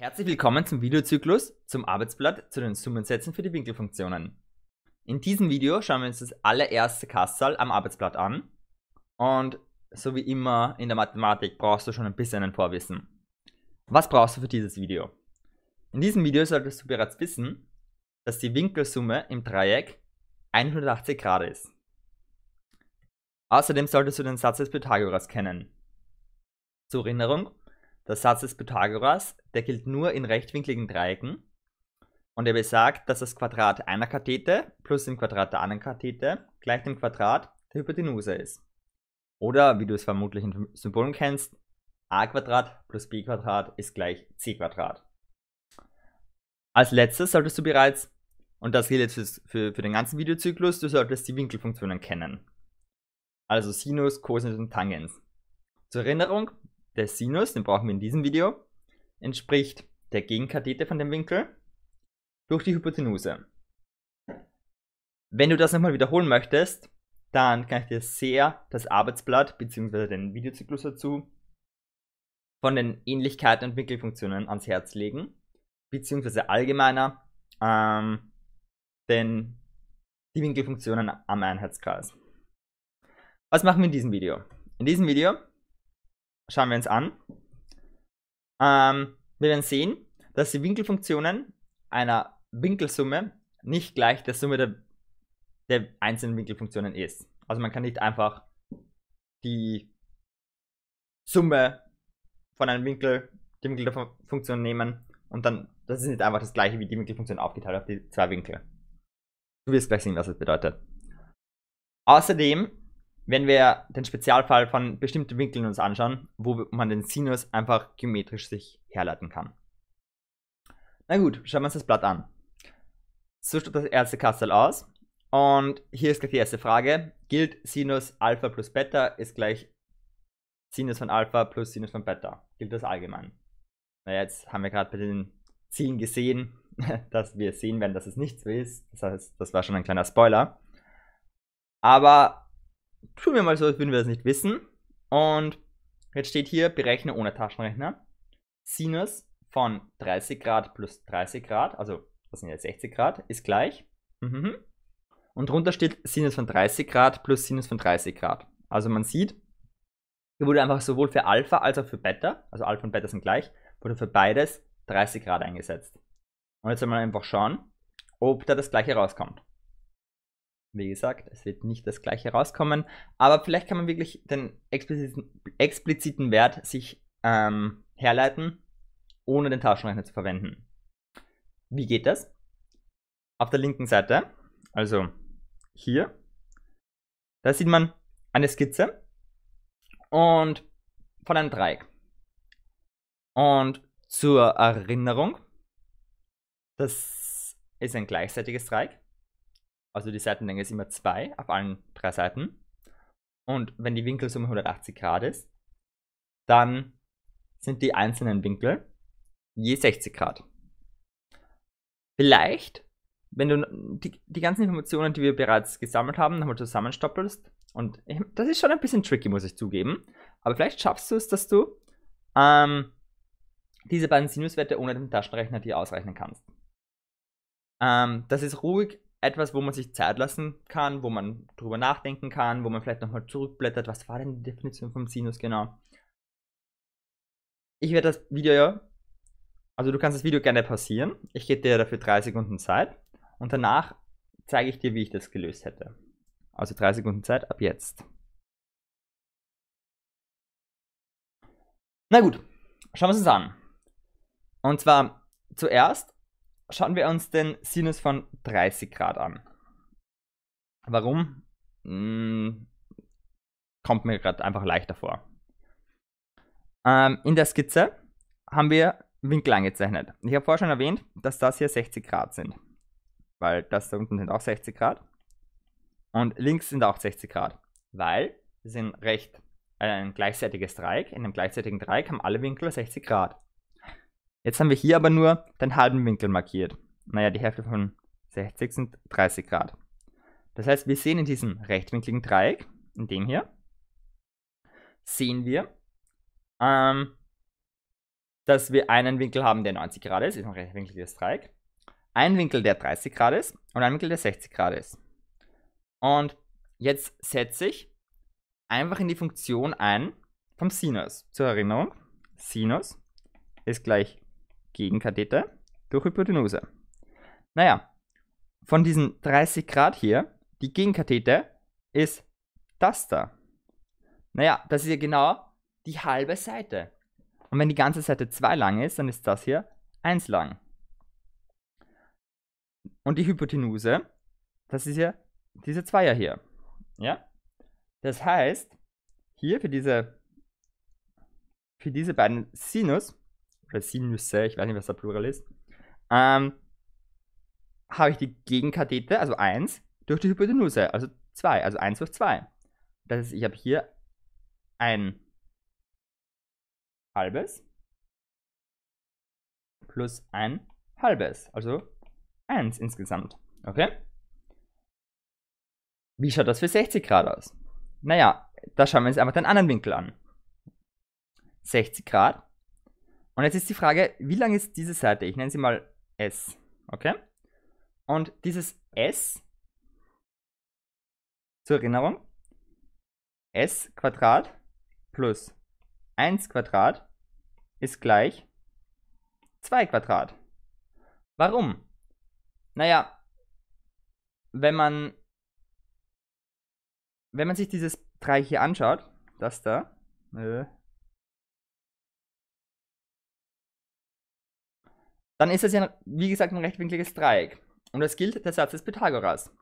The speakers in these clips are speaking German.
Herzlich willkommen zum Videozyklus zum Arbeitsblatt zu den Summensätzen für die Winkelfunktionen. In diesem Video schauen wir uns das allererste Kasserl am Arbeitsblatt an und so wie immer in der Mathematik brauchst du schon ein bisschen ein Vorwissen. Was brauchst du für dieses Video? In diesem Video solltest du bereits wissen, dass die Winkelsumme im Dreieck 180 Grad ist. Außerdem solltest du den Satz des Pythagoras kennen. Zur Erinnerung, der Satz des Pythagoras, der gilt nur in rechtwinkligen Dreiecken. Und er besagt, dass das Quadrat einer Kathete plus dem Quadrat der anderen Kathete gleich dem Quadrat der Hypotenuse ist. Oder, wie du es vermutlich in Symbolen kennst, a Quadrat plus b Quadrat ist gleich c Quadrat. Als letztes solltest du bereits, und das gilt jetzt für, für den ganzen Videozyklus, du solltest die Winkelfunktionen kennen. Also Sinus, Cosinus und Tangens. Zur Erinnerung, des Sinus, den brauchen wir in diesem Video, entspricht der Gegenkathete von dem Winkel durch die Hypotenuse. Wenn du das nochmal wiederholen möchtest, dann kann ich dir sehr das Arbeitsblatt bzw. den Videozyklus dazu von den Ähnlichkeiten und Winkelfunktionen ans Herz legen, beziehungsweise allgemeiner ähm, den, die Winkelfunktionen am Einheitskreis. Was machen wir in diesem Video? In diesem Video schauen wir uns an. Ähm, wir werden sehen, dass die Winkelfunktionen einer Winkelsumme nicht gleich der Summe der, der einzelnen Winkelfunktionen ist. Also man kann nicht einfach die Summe von einem Winkel, die Winkel der Funktion nehmen und dann, das ist nicht einfach das gleiche wie die Winkelfunktion aufgeteilt auf die zwei Winkel. Du wirst gleich sehen, was das bedeutet. Außerdem wenn wir den Spezialfall von bestimmten Winkeln uns anschauen, wo man den Sinus einfach geometrisch sich herleiten kann. Na gut, schauen wir uns das Blatt an. So schaut das erste Kastell aus. Und hier ist gleich die erste Frage. Gilt Sinus Alpha plus Beta ist gleich Sinus von Alpha plus Sinus von Beta? Gilt das allgemein? Na jetzt haben wir gerade bei den Zielen gesehen, dass wir sehen werden, dass es nicht so ist. Das heißt, das war schon ein kleiner Spoiler. Aber tun wir mal so, als würden wir das nicht wissen. Und jetzt steht hier, berechne ohne Taschenrechner, Sinus von 30 Grad plus 30 Grad, also das sind jetzt 60 Grad, ist gleich. Mhm, mhm. Und drunter steht Sinus von 30 Grad plus Sinus von 30 Grad. Also man sieht, hier wurde einfach sowohl für Alpha als auch für Beta, also Alpha und Beta sind gleich, wurde für beides 30 Grad eingesetzt. Und jetzt soll man einfach schauen, ob da das gleiche rauskommt. Wie gesagt, es wird nicht das gleiche rauskommen, aber vielleicht kann man wirklich den expliziten, expliziten Wert sich ähm, herleiten, ohne den Taschenrechner zu verwenden. Wie geht das? Auf der linken Seite, also hier, da sieht man eine Skizze und von einem Dreieck. Und zur Erinnerung, das ist ein gleichseitiges Dreieck. Also die Seitenlänge ist immer 2 auf allen drei Seiten. Und wenn die Winkelsumme 180 Grad ist, dann sind die einzelnen Winkel je 60 Grad. Vielleicht, wenn du die, die ganzen Informationen, die wir bereits gesammelt haben, nochmal zusammenstoppelst, und das ist schon ein bisschen tricky, muss ich zugeben, aber vielleicht schaffst du es, dass du ähm, diese beiden Sinuswerte ohne den Taschenrechner dir ausrechnen kannst. Ähm, das ist ruhig etwas, wo man sich Zeit lassen kann, wo man drüber nachdenken kann, wo man vielleicht nochmal zurückblättert. Was war denn die Definition vom Sinus genau? Ich werde das Video ja, also du kannst das Video gerne pausieren, Ich gebe dir dafür drei Sekunden Zeit und danach zeige ich dir, wie ich das gelöst hätte. Also drei Sekunden Zeit ab jetzt. Na gut, schauen wir uns das an. Und zwar zuerst Schauen wir uns den Sinus von 30 Grad an. Warum? Hm, kommt mir gerade einfach leichter vor. Ähm, in der Skizze haben wir Winkel angezeichnet. Ich habe vorher schon erwähnt, dass das hier 60 Grad sind. Weil das da unten sind auch 60 Grad. Und links sind auch 60 Grad. Weil sie sind recht äh, ein gleichseitiges Dreieck. In einem gleichseitigen Dreieck haben alle Winkel 60 Grad. Jetzt haben wir hier aber nur den halben Winkel markiert. Naja, die Hälfte von 60 sind 30 Grad. Das heißt, wir sehen in diesem rechtwinkligen Dreieck, in dem hier, sehen wir, ähm, dass wir einen Winkel haben, der 90 Grad ist, ist ein rechtwinkliges Dreieck, einen Winkel, der 30 Grad ist und einen Winkel, der 60 Grad ist. Und jetzt setze ich einfach in die Funktion ein vom Sinus. Zur Erinnerung, Sinus ist gleich Gegenkatheter durch Hypotenuse. Naja, von diesen 30 Grad hier, die Gegenkathete ist das da. Naja, das ist ja genau die halbe Seite. Und wenn die ganze Seite 2 lang ist, dann ist das hier 1 lang. Und die Hypotenuse, das ist ja diese Zweier hier. Ja? Das heißt, hier für diese, für diese beiden Sinus oder Sinüsse, ich weiß nicht, was der Plural ist, ähm, habe ich die Gegenkathete, also 1, durch die Hypotenuse, also 2, also 1 durch 2. Das heißt, ich habe hier ein halbes plus ein halbes, also 1 insgesamt. Okay? Wie schaut das für 60 Grad aus? Naja, da schauen wir uns einfach den anderen Winkel an. 60 Grad und jetzt ist die Frage, wie lang ist diese Seite? Ich nenne sie mal S. Okay? Und dieses S, zur Erinnerung, S Quadrat plus 1 Quadrat ist gleich 2 Quadrat. Warum? Naja, wenn man, wenn man sich dieses 3 hier anschaut, das da, äh, dann ist es ja, wie gesagt, ein rechtwinkliges Dreieck. Und das gilt der Satz des Pythagoras.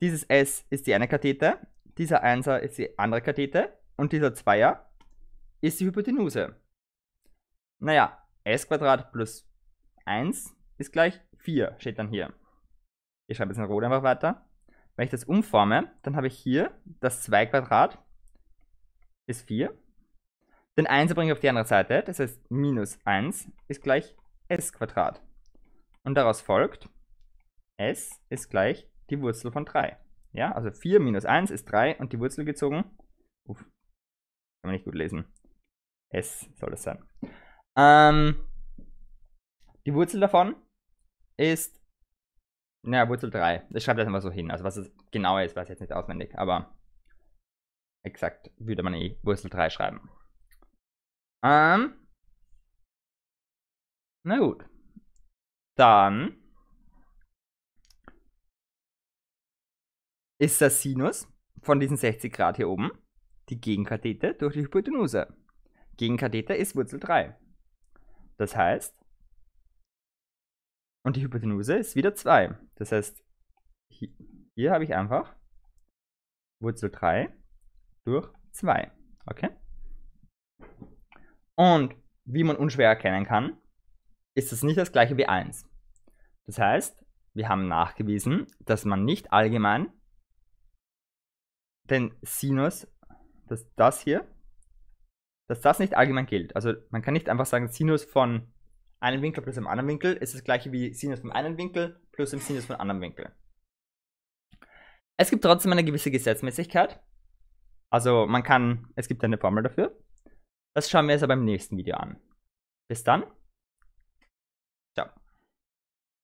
Dieses S ist die eine Kathete, dieser 1er ist die andere Kathete und dieser 2er ist die Hypotenuse. Naja, S plus 1 ist gleich 4, steht dann hier. Ich schreibe jetzt in Rot einfach weiter. Wenn ich das umforme, dann habe ich hier das 2 ist 4 den 1 bringe ich auf die andere Seite, das heißt minus 1 ist gleich s Quadrat. Und daraus folgt, s ist gleich die Wurzel von 3. Ja, also 4 minus 1 ist 3 und die Wurzel gezogen, uff, kann man nicht gut lesen, s soll das sein. Ähm, die Wurzel davon ist, naja, Wurzel 3. Ich schreibe das mal so hin. Also was es genau ist, weiß ich jetzt nicht auswendig, aber exakt würde man eh Wurzel 3 schreiben. Ähm. Na gut. Dann ist das Sinus von diesen 60 Grad hier oben die Gegenkathete durch die Hypotenuse. Gegenkathete ist Wurzel 3. Das heißt, und die Hypotenuse ist wieder 2. Das heißt, hier, hier habe ich einfach Wurzel 3 durch 2. Okay? Und wie man unschwer erkennen kann, ist das nicht das gleiche wie 1. Das heißt, wir haben nachgewiesen, dass man nicht allgemein den Sinus, dass das hier, dass das nicht allgemein gilt. Also man kann nicht einfach sagen, Sinus von einem Winkel plus einem anderen Winkel ist das gleiche wie Sinus vom einen Winkel plus dem Sinus von einem anderen Winkel. Es gibt trotzdem eine gewisse Gesetzmäßigkeit. Also man kann, es gibt eine Formel dafür. Das schauen wir uns aber beim nächsten Video an. Bis dann.